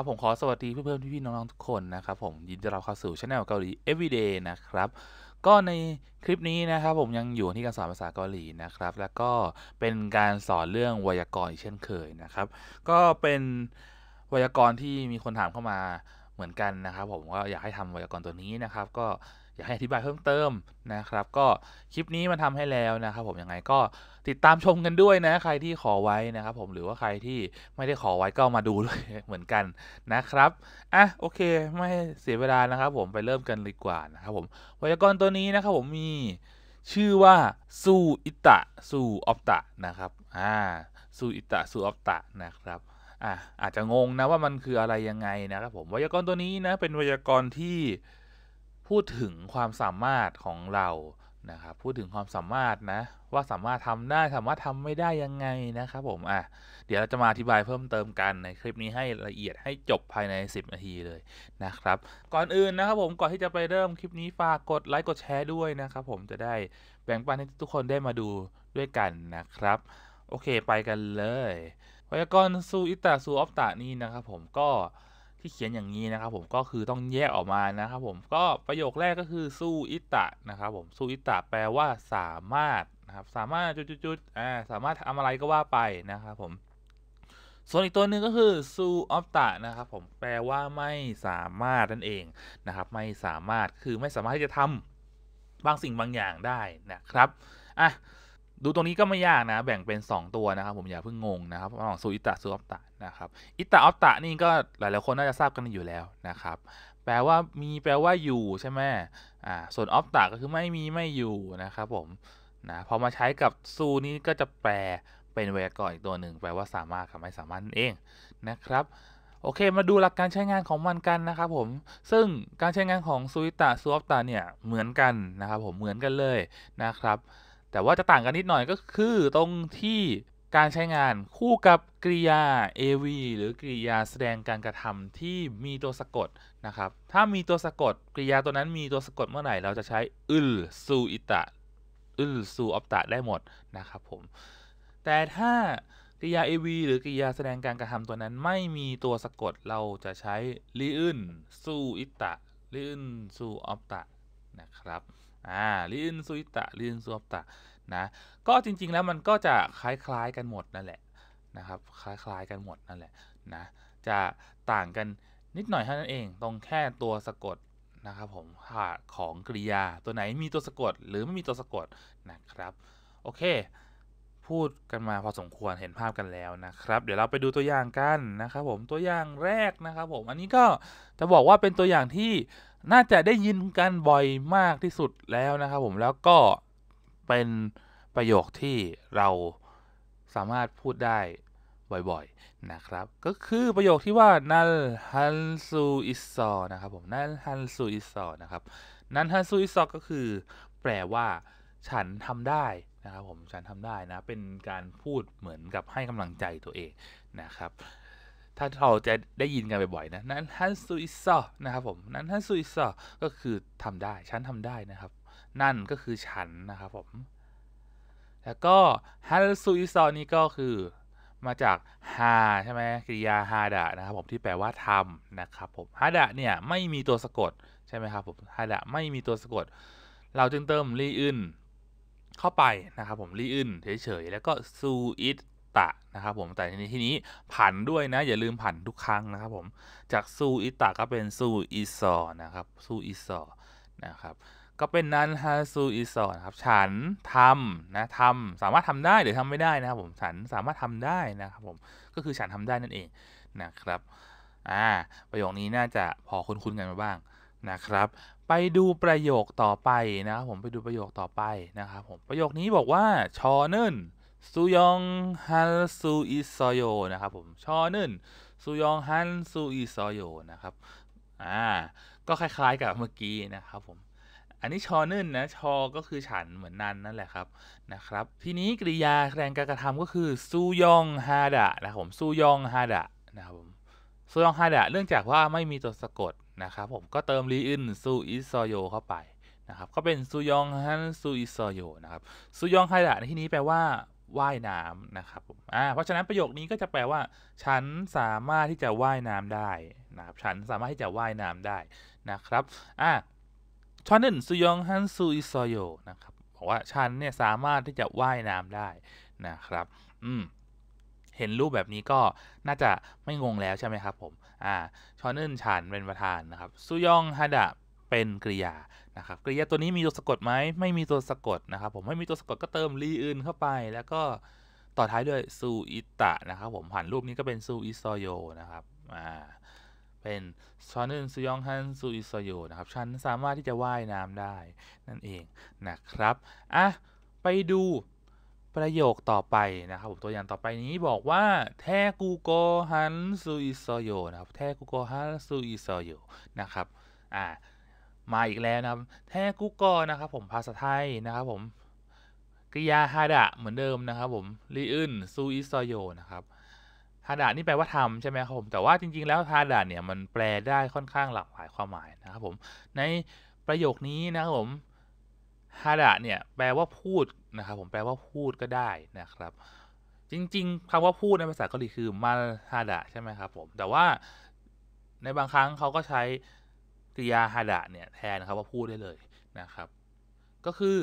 ับผมขอสวัสดีเพื่อนๆพี่ๆ น้องๆ ทุกคนนะครับ ผมยินดีต้อนรับเข้าสู่ช anel เกาหลี everyday นะครับก็ในคลิปนี้นะครับ ผมยังอยู่ที่การสอนภาษาเกาหลีนะครับ แล้วก็เป็นการสอนเรื่องไวยากรณ์อีกเช่นเคยนะครับ ก็เป็นไวยากรณ์ที่มีคนถามเข้ามาเหมือนกันนะครับผมก็อยากให้ทำไวยากรณ์ตัวนี้นะครับ ก็อยากให้อธิบายเพิ่มเติมนะครับ ก็คลิปนี้มาทำให้แล้วนะครับ ผมยังไงก็ติดตามชมกันด้วยนะ ใครที่ขอไว้นะครับ ผมหรือว่าใครที่ไม่ได้ขอไว้ก็มาดูด้วยเหมือนกันนะครับอ่ะโอเค ไม่เสียเวลานะครับ ผมไปเริ่มกันเลยกว่า นะครับผมไวยากรณ์ตัวนี้นะครับ ผมมีชื่อว่าซูอิตะซูออปตะนะครับอ่าซูอิตะซูออปตะนะครับอาจจะงงนะว่ามันคืออะไรยังไงนะครับผมไวยากรณ์ตัวนี้ นะ เป็นไวยากรณ์ที่พูดถึงความสามารถของเรานะครับพูดถึงความสามารถนะว่าสามารถทำได้สามารถทำไม่ได้ยังไงนะครับผมอ่ะเดี๋ยวเราจะมาอธิบายเพิ่มเติมกัน ในคลิปนี้ให้ละเอียดให้จบภายใน 10นาทีเลยนะครับก่อนอื่นนะครับผมก่อนที่จะไปเริ่มคลิปนี้ฝากกดไลค์กดแชร์ด้วยนะครับผมจะได้แบ่งปันให้ทุกคนได้มาดูด้วยกันนะครับ โอเคไปกันเลยพยากรณ์ซูอิตะซูออฟตะนี่นะครับ ผมก็ที่เขียนอย่างนี้นะครับ ผมก็คือต้องแยกออกมานะครับ ผมก็ประโยคแรกก็คือซูอิตะนะครับผมซูอิตะ แปลว่าสามารถนะครับสามารถจุดๆอ่าสามารถทำอะไรก็ว่าไปนะครับผมส่วนอีกตัวหนึ่งก็คือซูออฟตะนะครับผมแปลว่าไม่สามารถนั่นเองนะครับ ไม่สามารถคือไม่สามารถที่จะทำบางสิ่งบางอย่างได้นะครับอ่ะดูตรงนี้ก็ไม่ยากนะ แบ่งเป็น 2 ตัวนะครับ ผมอย่าเพิ่งงงนะครับระหว่างซูอิตะซูออฟตะนะครับอิตะออฟตะนี่ก็หลายๆคนน่าจะทราบกันอยู่แล้วนะครับ แปลว่ามีแปลว่าอยู่ ใช่ไหมอ่าส่วนออฟตะก็คือไม่มีไม่อยู่นะครับผมนะพอ มาใช้กับซูนี้ก็จะแปลเป็นไวยากรณ์อีกตัวหนึ่งแปลว่าสามารถกับไม่สามารถเองนะครับ โอเค มาดูหลักการใช้งานของมันกันนะครับผมซึ่งการใช้งานของซูอิตะซูออฟตะเนี่ยเหมือนกันนะครับ ผมเหมือนกันเลยนะครับแต่ว่าจะต่างกัน นิดหน่อยก็คือ ตรงที่การใช้งานคู่กับกริยา av หรือกริยาแสดงการกระทำที่มีตัวสะกดนะครับ ถ้ามีตัวสะกดกริยาตัวนั้นมีตัวสะกดเมื่อไหร่เราจะใช้อึลซูอิตะอึลซูอัปตะได้หมดนะครับผมแต่ถ้ากริยา av หรือกริยาแสดงการกระทำตัวนั้นไม่มีตัวสะกดเราจะใช้ลิอึนซูอิตะลิอึนซูอัปตะนะครับอ่าลินซุยตะลินซวบตะนะ ก็จริงๆ แล้วมันก็จะคล้ายๆ กันหมดนั่นแหละนะครับคล้ายๆ กันหมดนั่นแหละนะจะต่างกันนิดหน่อยเท่านั้นเอง ตรงแค่ตัวสะกดนะครับผมของกริยาตัวไหนมีตัวสะกด หรือไม่มีตัวสะกดนะครับโอเคพูดกันมาพอสมควรเห็นภาพกันแล้วนะครับ เดี๋ยวเราไปดูตัวอย่างกันนะครับ ผมตัวอย่างแรกนะครับผมอันนี้ก็จะบอกว่าเป็นตัวอย่างที่น่าจะได้ยินกันบ่อยมากที่สุดแล้วนะครับ ผมแล้วก็เป็นประโยคที่เราสามารถพูดได้บ่อย ๆนะครับ ก็คือประโยคที่ว่านัลฮันซูอิซอนะครับผมนัลฮันซูอิซอนะครับนัลฮันซูอิซอก็คือ แปลว่าฉันทำได้นะครับผม ฉันทำได้นะ เป็นการพูดเหมือนกับให้กำลังใจตัวเองนะครับ ถ้าเราจะได้ยินกันบ่อยๆนะ นั้นฮันซุอิซอนะครับผม นั้นฮันซุอิซอก็คือทำได้ ฉันทำได้นะครับ นั่นก็คือฉันนะครับผม แล้วก็ฮันซุอิซอนี่ก็คือมาจากฮาใช่ไหมกริยาฮาดะนะครับผมที่แปลว่าทำนะครับผม ฮาดะเนี่ยไม่มีตัวสะกดใช่ไหมครับผม ฮาดะไม่มีตัวสะกด เราจึงเติมรีอึนเข้าไปนะครับผมรีอึนเฉยๆแล้วก็ซูอิตตะนะครับผมแต่ในที่นี้ผันด้วยนะ อย่าลืมผันทุกครั้งนะครับผมจากซูอิตะ ก็เป็นซูอิซอนะครับซูอิซอนะครับก็เป็นนันฮาซูอิซอนครับฉันทำนะทำสามารถทำได้หรือทำไม่ได้นะครับผมฉันสามารถทำได้นะครับผมก็คือฉันทำได้นั่นเองนะครับอ่าประโยคนี้น่าจะพอคุ้นๆกันมาบ้างนะครับไปดูประโยคต่อไปนะครับผมไปดูประโยคต่อไปนะครับผมประโยคนี้บอกว่าชอเนินซูยองฮันซูอิซโยนะครับผมชอเนินซูยองฮันซูอิซโยนะครับอ่าก็คล้าย ๆกับเมื่อกี้นะครับผมอันนี้ชอเนินนะชอ ก็คือฉันเหมือนนันนั่นแหละครับนะครับทีนี้กริยาแรงการกระทำก็คือซูยองฮาดะนะครับผมซูยองฮาดะนะครับผมซูยองฮาดะเนื่องจากว่าไม่มีตัวสะกดนะครับ ผมก็เติมรีอินซูอิซโยเข้าไปนะครับ ก็เป็นซูยองฮันซูอิซโยนะครับซูยองไฮดะในที่นี้แปลว่าว่ายน้ำนะครับผมอ่าเพราะฉะนั้นประโยคนี้ก็จะแปลว่า ฉันสามารถที่จะว่ายน้ำได้นะครับฉันสามารถที่จะว่ายน้ำได้นะครับอ่าชอนหนึ่งซูยองฮันซูอิซโยนะครับบอกว่าฉันเนี่ยสามารถที่จะว่ายน้ำได้นะครับ อืมเห็นรูปแบบนี้ก็น่าจะไม่งงแล้วใช่ไหมครับผมอ่าชอนอึนฉัน เป็นประธานนะครับซุยองฮาดะเป็นกริยา นะครับ กริยาตัวนี้มี ตัว สะกดไหม ไม่มีตัวสะกดนะครับ ผม ไม่มีตัวสะกดก็เติมรีอื่นเข้าไป แล้วก็ต่อท้ายด้วยซูอิตะนะครับผมผ่านรูปนี้ก็เป็นซูอิโซโยนะครับอ่าเป็นชอนึนซูยองฮันซูอิโซโยนะครับฉันสามารถที่จะว่ายน้ำได้นั่นเองนะครับอ่ะไปดูประโยคต่อไปนะครับผมตัวอย่างต่อไปนี้บอกว่า แทกูโกฮันซูอิโซโยนะครับแทกูโกฮันซูอิโซโยนะครับอ่ามาอีกแล้วนะครับ แทกูโกนะครับผมภาษาไทยนะครับ ผมกริยาฮาดะเหมือนเดิมนะครับ ผมรีอึนซูอิโซโยนะครับฮาดะนี่แปลว่าทำใช่ไหมครับผมแต่ว่าจริง ๆ แล้วฮาดะเนี่ยมันแปลได้ค่อนข้างหลากหลายความหมายนะครับผมในประโยคนี้นะครับผมฮาดะเนี่ยแปลว่าพูดนะครับผมแปลว่าพูดก็ได้นะครับ จริง ๆคำว่าพูดในภาษาเกาหลีคือมาฮาดะใช่ไหมครับผมแต่ว่าในบางครั้งเขาก็ใช้กริยาฮาดะเนี่ยแทนนะครับว่าพูดได้เลยนะครับ ก็คือ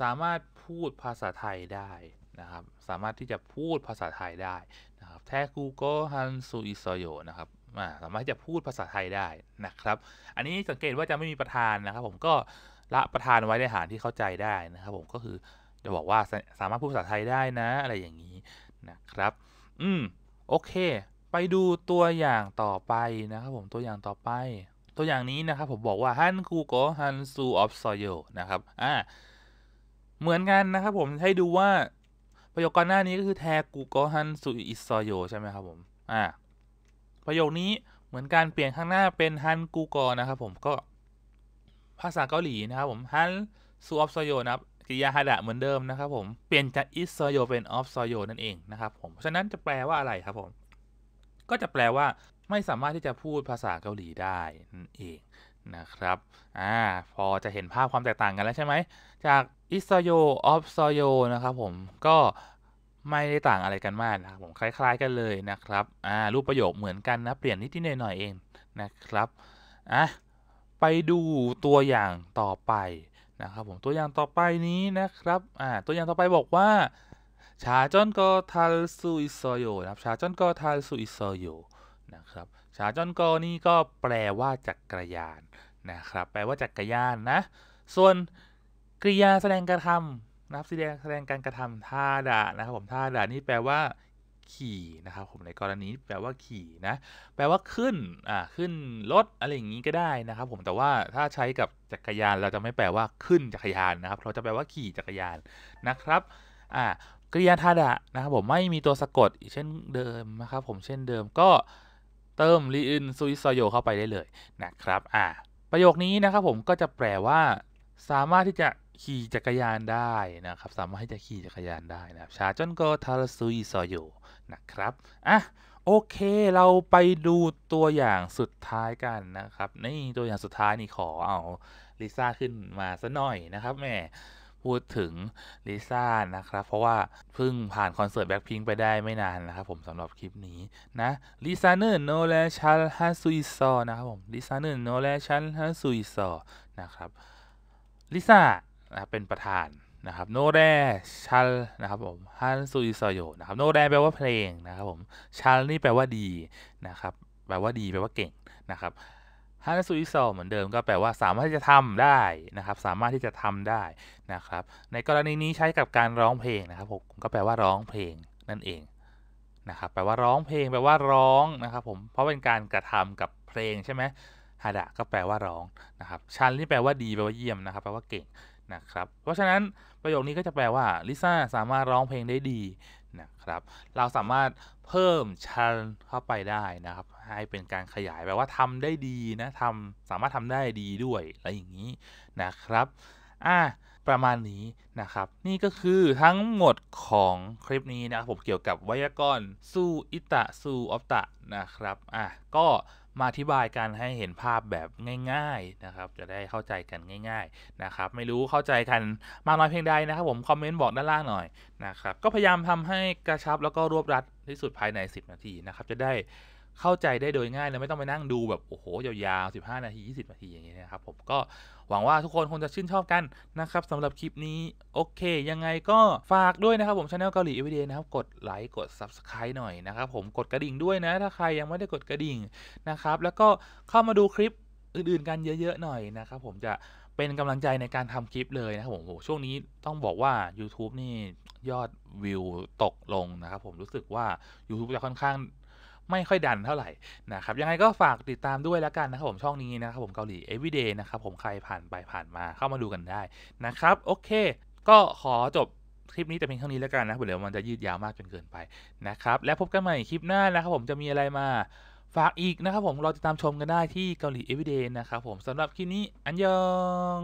สามารถพูดภาษาไทยได้นะครับ สามารถที่จะพูดภาษาไทยได้นะครับแท้กูโกฮันซูอิโซโยนะครับสามารถที่จะพูดภาษาไทยได้นะครับ อันนี้สังเกตว่าจะไม่มีประธานนะครับผมก็ละประทานไว้ในฐานที่เข้าใจได้นะครับผมก็คือจะบอกว่าสามารถพูดภาษาไทยได้นะอะไรอย่างนี้นะครับอืมโอเค ไปดูตัวอย่างต่อไปนะครับผมตัวอย่างต่อไป ตัวอย่างนี้นะครับผมบอกว่าฮันคูโกฮันซูออฟซอยนะครับอ่าเหมือนกันนะครับผมให้ดูว่า ประโยคก่อนหน้านี้ก็คือแทกูโกฮันซูอิซอยใช่ไหมครับผมอ่าประโยคนี้เหมือนการเปลี่ยนข้างหน้าเป็นฮันกูโกนะครับผมก็ภาษาเกาหลีนะครับผมฮันซูออฟซโยนะครับกิริยาฮาดะเหมือนเดิมนะครับผม เปลี่ยนจากอิสซโยเป็นออฟซโยนั่นเองนะครับผม ฉะนั้นจะแปลว่าอะไรครับผม ก็จะแปลว่า ไม่สามารถที่จะพูดภาษาเกาหลีได้นั่นเองนะครับ อ่า พอจะเห็นภาพความแตกต่างกันแล้วใช่ไหมจากอิสโยออฟซโยนะครับผม ก็ไม่ได้ต่างอะไรกันมากนะครับ ผม คล้ายๆกันเลยนะครับ อ่า รูปประโยคเหมือนกันนะ เปลี่ยนนิดนิดหน่อยๆเองนะครับ อ่ะไปดูตัวอย่างต่อไปนะครับผมตัวอย่างต่อไปนี้นะครับอ่าตัวอย่างต่อไปบอกว่า ชาจอนก็ทาสุอิโซโยนะครับชาจอนก็ทาสุอิโซโยนะครับชาจอนก็นี่ก็แปลว่าจักรยานนะครับแปลว่าจักรยานนะส่วนกริยาแสดงการทำนะครับแสดงแสดงการกระทำท่าดะนะครับผมท่าดะนี่แปลว่าขี่นะครับผมในกรณีแปลว่าขี่นะแปลว่าขึ้นอ่าขึ้นรถอะไรอย่างนี้ก็ได้นะครับผมแต่ว่าถ้าใช้กับจักรยานเราจะไม่แปลว่าขึ้นจักรยานนะครับเราจะแปลว่าขี่จักรยานนะครับอ่ากริยาธาดะนะครับผมไม่มีตัวสะกดเช่นเดิมนะครับผมเช่นเดิมก็ เติมรีอินซุยซโยเข้าไปได้เลยนะครับอ่าประโยคนี้นะครับผมก็จะแปลว่า สามารถที่จะขี่จักรยานได้นะครับสามารถที่จะขี่จักรยานได้นะครับชาจนก็ทารซุยซโยนะครับ อ่ะ โอเค เราไปดูตัวอย่างสุดท้ายกันนะครับนี่ตัวอย่างสุดท้ายนี่ขอเอาลิซ่าขึ้นมาซะหน่อยนะครับแม่พูดถึงลิซ่านะครับ เพราะว่าเพิ่งผ่านคอนเสิร์ตแบ็คพิงไปได้ไม่นานนะครับผมสำหรับคลิปนี้นะ ลิซ่าเนอร์โนแลชันฮัสซุยซอนะครับผม ลิซ่าเนอร์โนแลชันฮัสซุยซอนะครับ ลิซ่าเป็นประธานนะครับโนแรชัลนะครับผมฮันซุยซโยนะครับโนแรแปลว่าเพลงนะครับผมชัลนี่แปลว่าดีนะครับแปลว่าดีแปลว่าเก่งนะครับฮันซุอิซเหมือนเดิมก็แปลว่าสามารถที่จะทำได้นะครับสามารถที่จะทำได้นะครับในกรณีนี้ใช้กับการร้องเพลงนะครับผมก็แปลว่าร้องเพลงนั่นเองนะครับแปลว่าร้องเพลง แปลว่าร้องนะครับผมเพราะเป็นการกระทำกับเพลงใช่ไหมฮาดะก็แปลว่าร้องนะครับชันนี่แปลว่าดีแปลว่าเยี่ยมนะครับ แปลว่าเก่งนะครับเพราะฉะนั้นประโยคนี้ก็จะแปลว่าลิซ่าสามารถร้องเพลงได้ดีนะครับ เราสามารถเพิ่มชั้นเข้าไปได้นะครับให้เป็นการขยายแปลว่าทำได้ดีนะทำสามารถทำได้ดีด้วยอะไรอย่างนี้นะครับอ่ะประมาณนี้นะครับนี่ก็คือทั้งหมดของคลิปนี้นะครับผมเกี่ยวกับไวยากรณ์สู้อิตะสู้ออฟตะนะครับอ่ะก็มาอธิบายกันให้เห็นภาพแบบง่าย ๆนะครับ จะได้เข้าใจกันง่ายๆนะครับไม่รู้เข้าใจกันมากน้อยเพียงใดนะครับผม คอมเมนต์บอกด้านล่างหน่อยนะครับก็พยายามทำให้กระชับแล้วก็รวบรัดที่สุดภายใน 10 นาทีนะครับจะได้เข้าใจได้โดยง่ายเลยไม่ต้องไปนั่งดูแบบ โอ้โหยาวๆ15 นาที20นาทีอย่างเงี้ยนะครับผมก็หวังว่าทุกคนคงจะชื่นชอบกัน นะครับสำหรับคลิปนี้ โอเคยังไงก็ฝากด้วยนะครับ ผมช anel เกาหลีอวีเดนะครับ กดไลค์กด subscribe หน่อยนะครับผมกดกระดิ่งด้วยนะ ถ้าใครยังไม่ได้กดกระดิ่งนะครับ แล้วก็เข้ามาดูคลิปอื่นๆกันเยอะๆหน่อยนะครับผมจะเป็นกำลังใจในการทำคลิปเลยนะครับผมโหช่วงนี้ต้องบอกว่า YouTube นี่ยอดวิวตกลงนะครับผมรู้สึกว่า YouTube จะค่อนข้างไม่ค่อยดันเท่าไหร่นะครับยังไงก็ฝากติดตามด้วยแล้วกันนะครับผมช่องนี้นะครับผมเกาหลี everyday นะครับผมใครผ่านไปผ่านมาเข้ามาดูกันได้นะครับโอเค ก็ขอจบคลิปนี้แต่เพียงเท่านี้แล้วกันนะเดี๋ยวมันจะยืดยาวมากจนเกินไปนะครับแล้วพบกันใหม่คลิปหน้านะครับผมจะมีอะไรมาฝากอีกนะครับผมรอติดตามชมกันได้ที่เกาหลี everyday นะครับผมสำหรับคลิปนี้อันยอง